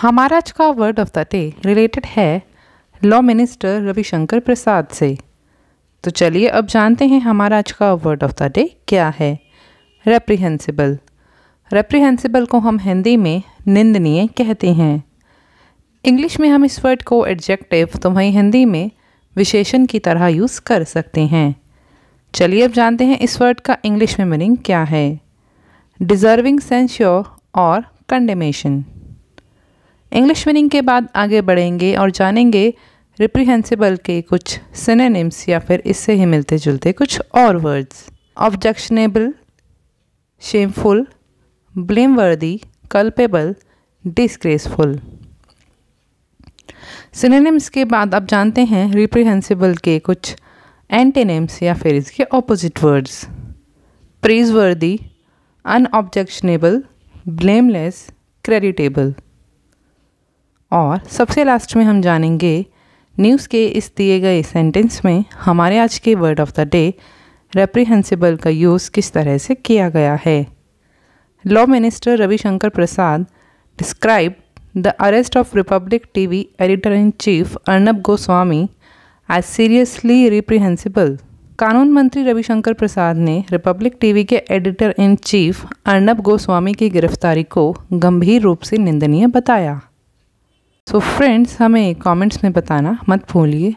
हमारा आज का word of the day related है लॉ मिनिस्टर रविशंकर प्रसाद से तो चलिए अब जानते हैं हमारा आज का वर्ड ऑफ द डे क्या है रेप्रिहेंसिबल रेप्रिहेंसिबल को हम हिंदी में निंदनीय कहते हैं इंग्लिश में हम इस वर्ड को एडजेक्टिव तो वहीं हिंदी में विशेषण की तरह यूज़ कर सकते हैं चलिए अब जानते हैं इस वर्ड का इंग्लिश में मीनिंग क्या है डिज़र्विंग सेंश्योर और कंडेमेशन इंग्लिश मीनिंग के बाद आगे बढ़ेंगे और जानेंगे रिप्रिहेंसिबल के कुछ सिनेम्स या फिर इससे ही मिलते जुलते कुछ और words objectionable shameful blameworthy culpable disgraceful synonyms के बाद आप जानते हैं रिप्रिहेंसिबल के कुछ एंटेनेम्स या फिर इसके opposite words praiseworthy unobjectionable blameless creditable और सबसे लास्ट में हम जानेंगे न्यूज़ के इस दिए गए सेंटेंस में हमारे आज के word of the day reprehensible का यूज़ किस तरह से किया गया है law minister Ravishankar Prasad describe the arrest of Republic TV editor in chief Arnab Goswami as seriously reprehensible कानून मंत्री रविशंकर प्रसाद ने रिपब्लिक टीवी के editor in chief Arnab Goswami की गिरफ्तारी को गंभीर रूप से निंदनीय बताया सो so फ्रेंड्स हमें कमेंट्स में बताना मत भूलिए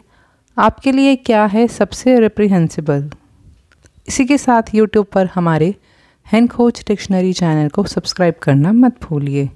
आपके लिए क्या है सबसे रिप्रिहेंसिबल इसी के साथ यूट्यूब पर हमारे हैंड कोच डिक्शनरी चैनल को सब्सक्राइब करना मत भूलिए